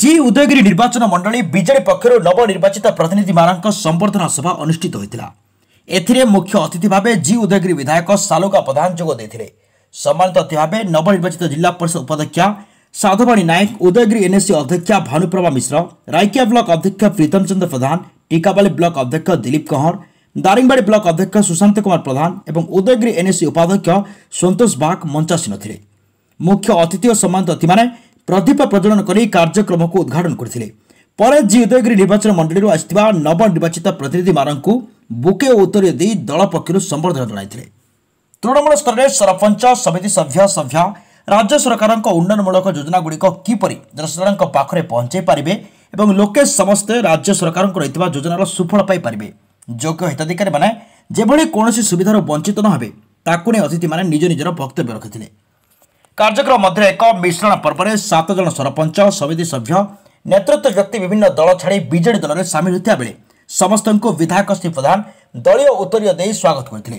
জি উদয়গিরি নির্বাচন মন্ডলী বিজেডি পক্ষর নবনির্বাচিত প্রতিনিধি মানক সম্বর্ধনা সভা অনুষ্ঠিত হয়েছিল এতে মুখ্য অতিথি ভাবে জি উদয়গিরি বিধায়ক সালুকা প্রধান যোগ দিয়ে সম্মানিত অতিথি ভাবে নবনির্বাচিত জেলা পরিষদ উপাধ্যক্ষ সাধবাণী নায়ক উদয়গিরি এনএসি অধ্যক্ষ ভানুপ্রভা মিশ্র রাইকিয়া ব্লক অধ্যক্ষ প্রীতম চন্দ্র প্রধান টিকাবালি ব্লক অধ্যক্ষ দিলীপ কহর দারিংবাড়ি ব্লক অধ্যক্ষ সুশান্ত কুমার প্রধান এবং উদয়গিরি এনএসি উপাধ্যক্ষ সন্তোষ বাগ মঞ্চাসীন মুখ্য অতিথি ও সম্মানিত অতিথি ପ୍ରଦୀପ ପ୍ରଜ୍ୱଳନ କରି କାର୍ଯ୍ୟକ୍ରମକୁ ଉଦ୍ଘାଟନ କରିଥିଲେ ପରେ ଜି ଉଦୟଗିରି ନିର୍ବାଚନ ମଣ୍ଡଳୀରୁ ଆସିଥିବା ନବନିର୍ବାଚିତ ପ୍ରତିନିଧିମାନଙ୍କୁ ବୁକେ ଓ ଉତ୍ତରୀୟ ଦେଇ ଦଳ ପକ୍ଷରୁ ସମ୍ବର୍ଦ୍ଧନା ଜଣାଇଥିଲେ ତୃଣମୂଳ ସ୍ତରରେ ସରପଞ୍ଚ ସମିତି ସଭ୍ୟ ସଭ୍ୟ ରାଜ୍ୟ ସରକାରଙ୍କ ଉନ୍ନୟନମୂଳକ ଯୋଜନାଗୁଡ଼ିକ କିପରି ଜନସାଧାରଣଙ୍କ ପାଖରେ ପହଞ୍ଚାଇ ପାରିବେ ଏବଂ ଲୋକେ ସମସ୍ତେ ରାଜ୍ୟ ସରକାରଙ୍କ ରହିଥିବା ଯୋଜନାର ସୁଫଳ ପାଇପାରିବେ ଯୋଗ୍ୟ ହିତାଧିକାରୀମାନେ ଯେଭଳି କୌଣସି ସୁବିଧାରୁ ବଞ୍ଚିତ ନ ହେବେ ତାକୁ ନେଇ ଅତିଥିମାନେ ନିଜ ନିଜର ବକ୍ତବ୍ୟ ରଖିଥିଲେ କାର୍ଯ୍ୟକ୍ରମ ମଧ୍ୟରେ ଏକ ମିଶ୍ରଣ ପର୍ବରେ ସାତ ଜଣ ସରପଞ୍ଚ ସମିତି ସଭ୍ୟ ନେତୃତ୍ୱ ବ୍ୟକ୍ତି ବିଭିନ୍ନ ଦଳ ଛାଡ଼ି ବିଜେଡ଼ି ଦଳରେ ସାମିଲ ହୋଇଥିବା ବେଳେ ସମସ୍ତଙ୍କୁ ବିଧାୟକ ଶ୍ରୀ ପ୍ରଧାନ ଦଳୀୟ ଉତ୍ତରୀୟ ଦେଇ ସ୍ୱାଗତ କରିଥିଲେ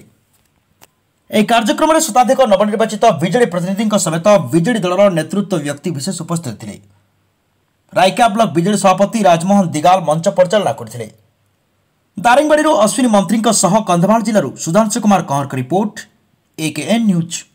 ଏହି କାର୍ଯ୍ୟକ୍ରମରେ ଶତାଧିକ ନବନିର୍ବାଚିତ ବିଜେଡି ପ୍ରତିନିଧିଙ୍କ ସମେତ ବିଜେଡ଼ି ଦଳର ନେତୃତ୍ୱ ବ୍ୟକ୍ତି ବିଶେଷ ଉପସ୍ଥିତ ଥିଲେ ରାଇକା ବ୍ଲକ ବିଜେଡ଼ି ସଭାପତି ରାଜମୋହନ ଦିଗାଲ ମଞ୍ଚ ପରିଚାଳନା କରିଥିଲେ ଦାରିଙ୍ଗବାଡ଼ିରୁ ଅଶ୍ୱିନୀ ମନ୍ତ୍ରୀଙ୍କ ସହ କନ୍ଧମାଳ ଜିଲ୍ଲାରୁ ସୁଧାଂଶୁ କୁମାର କହଁରଙ୍କ ରିପୋର୍ଟ ଏକେଏନ୍ ନ୍ୟୁଜ୍